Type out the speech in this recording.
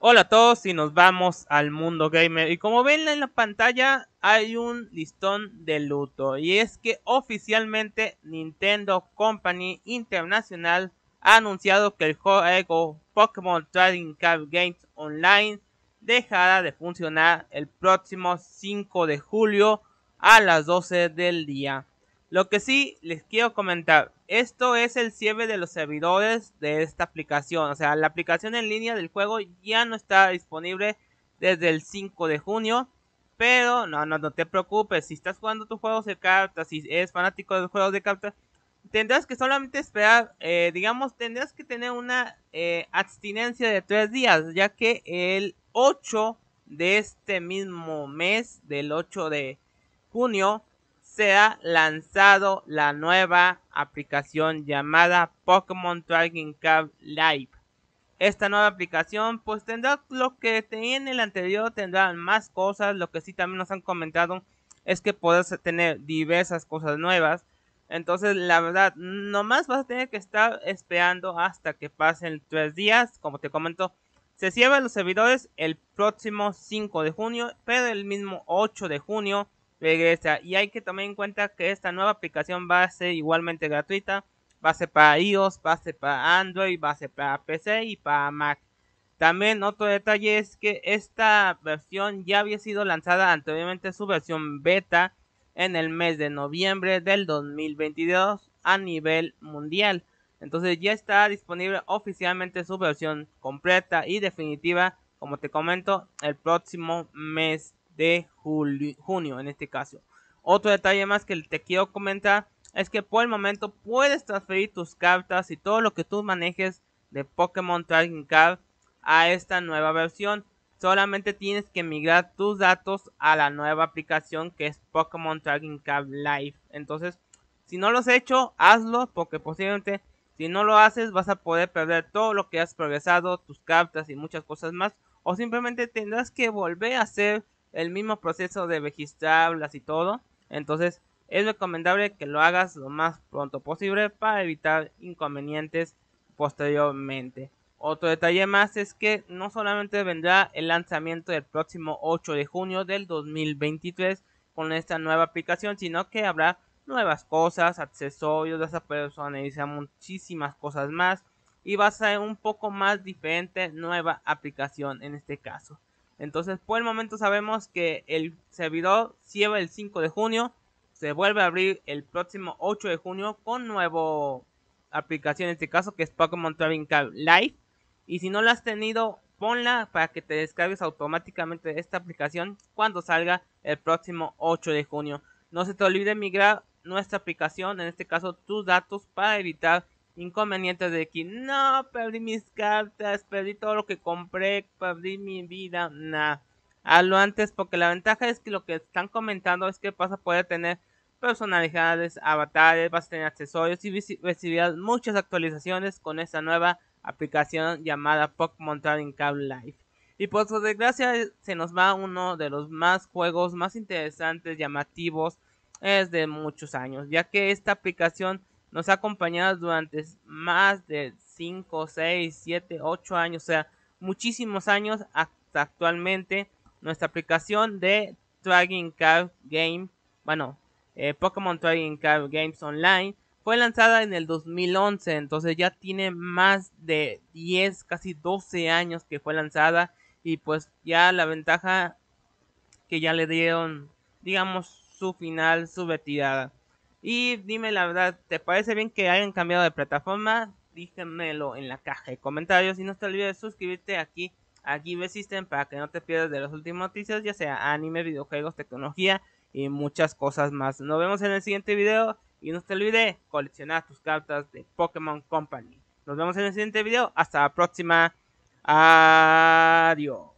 Hola a todos y nos vamos al mundo gamer. Y como ven en la pantalla hay un listón de luto. Y es que oficialmente Nintendo Company Internacional ha anunciado que el juego Pokémon Trading Card Games Online dejará de funcionar el próximo 5 de julio a las 12 del día. Lo que sí les quiero comentar, esto es el cierre de los servidores de esta aplicación. O sea, la aplicación en línea del juego ya no está disponible desde el 5 de junio. Pero no, no, no te preocupes, si estás jugando tus juegos de cartas, si eres fanático de los juegos de cartas, tendrás que solamente esperar, eh, digamos, tendrás que tener una eh, abstinencia de tres días, ya que el 8 de este mismo mes, del 8 de junio, se ha lanzado la nueva aplicación llamada Pokémon Tracking Card Live. Esta nueva aplicación pues tendrá lo que tenía en el anterior, tendrá más cosas, lo que sí también nos han comentado es que podrás tener diversas cosas nuevas. Entonces, la verdad, nomás vas a tener que estar esperando hasta que pasen tres días. Como te comento, se cierran los servidores el próximo 5 de junio, pero el mismo 8 de junio regresa. Y hay que tomar en cuenta que esta nueva aplicación va a ser igualmente gratuita. Va a ser para iOS, va a ser para Android, va a ser para PC y para Mac. También otro detalle es que esta versión ya había sido lanzada anteriormente su versión beta en el mes de noviembre del 2022 a nivel mundial. Entonces ya está disponible oficialmente su versión completa y definitiva, como te comento, el próximo mes de julio, junio en este caso. Otro detalle más que te quiero comentar es que por el momento puedes transferir tus cartas y todo lo que tú manejes de Pokémon Trading Card a esta nueva versión. Solamente tienes que migrar tus datos a la nueva aplicación que es Pokémon Trading Card Live. Entonces, si no lo has hecho, hazlo porque posiblemente si no lo haces vas a poder perder todo lo que has progresado, tus cartas y muchas cosas más. O simplemente tendrás que volver a hacer el mismo proceso de registrarlas y todo. Entonces es recomendable que lo hagas lo más pronto posible para evitar inconvenientes posteriormente. Otro detalle más es que no solamente vendrá el lanzamiento del próximo 8 de junio del 2023 con esta nueva aplicación, sino que habrá nuevas cosas, accesorios, esa persona y muchísimas cosas más y va a ser un poco más diferente nueva aplicación en este caso. Entonces, por el momento sabemos que el servidor cierra el 5 de junio, se vuelve a abrir el próximo 8 de junio con nuevo aplicación en este caso que es Pokémon Traveling Card Live. Y si no la has tenido, ponla para que te descargues automáticamente esta aplicación cuando salga el próximo 8 de junio. No se te olvide migrar nuestra aplicación, en este caso tus datos, para evitar inconvenientes de que no, perdí mis cartas, perdí todo lo que compré, perdí mi vida, no, Hazlo antes porque la ventaja es que lo que están comentando es que vas a poder tener personalidades, avatares, vas a tener accesorios y recibirás muchas actualizaciones con esta nueva aplicación llamada Pokémon Trading Card Life Y por su desgracia se nos va uno de los más juegos más interesantes, llamativos, es de muchos años, ya que esta aplicación nos ha acompañado durante más de 5, 6, 7, 8 años, o sea, muchísimos años hasta actualmente. Nuestra aplicación de Trading Card Game, bueno, eh, Pokémon Trading Card Games Online, fue lanzada en el 2011, entonces ya tiene más de 10, casi 12 años que fue lanzada y pues ya la ventaja que ya le dieron, digamos, su final, su retirada. Y dime la verdad, ¿te parece bien que hayan cambiado de plataforma? Dígamelo en la caja de comentarios y no te olvides suscribirte aquí a Give System para que no te pierdas de las últimas noticias, ya sea anime, videojuegos, tecnología y muchas cosas más. Nos vemos en el siguiente video y no te olvides coleccionar tus cartas de Pokémon Company. Nos vemos en el siguiente video. Hasta la próxima. Adiós.